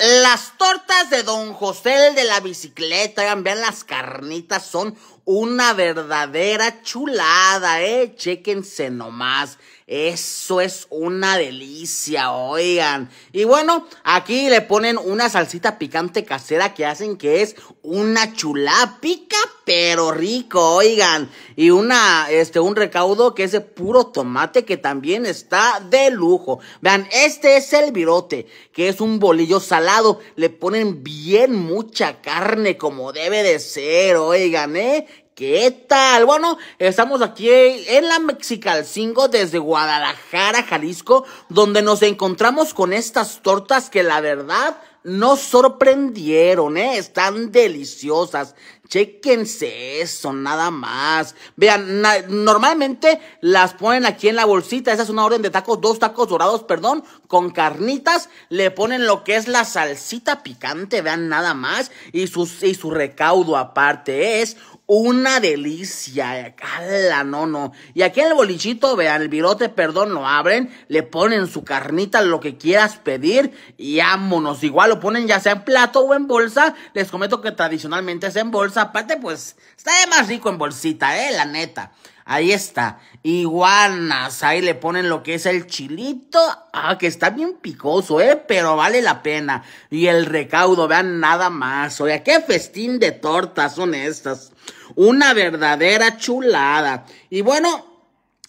Las tortas de Don José de la bicicleta, vean, vean las carnitas, son una verdadera chulada, ¿eh? chequense nomás. Eso es una delicia, oigan. Y bueno, aquí le ponen una salsita picante casera que hacen que es una chulada pica, pero rico, oigan. Y una, este, un recaudo que es de puro tomate que también está de lujo. Vean, este es el virote, que es un bolillo salado. Le ponen bien mucha carne como debe de ser, oigan, ¿eh? ¿Qué tal? Bueno, estamos aquí en la Mexicalcingo desde Guadalajara, Jalisco, donde nos encontramos con estas tortas que la verdad nos sorprendieron, ¿eh? Están deliciosas. Chequense eso, nada más. Vean, normalmente las ponen aquí en la bolsita. Esa es una orden de tacos, dos tacos dorados, perdón, con carnitas. Le ponen lo que es la salsita picante, vean, nada más. Y, y su recaudo aparte ¿eh? es una delicia. Cala, no, no. Y aquí el bolichito, vean, el virote, perdón, lo abren, le ponen su carnita, lo que quieras pedir, y vámonos, Igual lo ponen ya sea en plato o en bolsa. Les comento que tradicionalmente es en bolsa. Aparte, pues, está de más rico en bolsita, eh, la neta. Ahí está. Iguanas. Ahí le ponen lo que es el chilito. Ah, que está bien picoso, ¿eh? Pero vale la pena. Y el recaudo, vean nada más. Oye, qué festín de tortas son estas. Una verdadera chulada. Y bueno,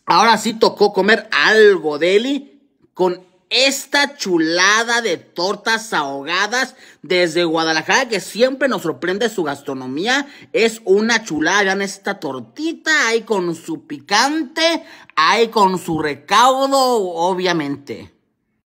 ahora sí tocó comer algo deli con esta chulada de tortas ahogadas desde Guadalajara que siempre nos sorprende su gastronomía. Es una chulada, vean esta tortita ahí con su picante, ahí con su recaudo, obviamente.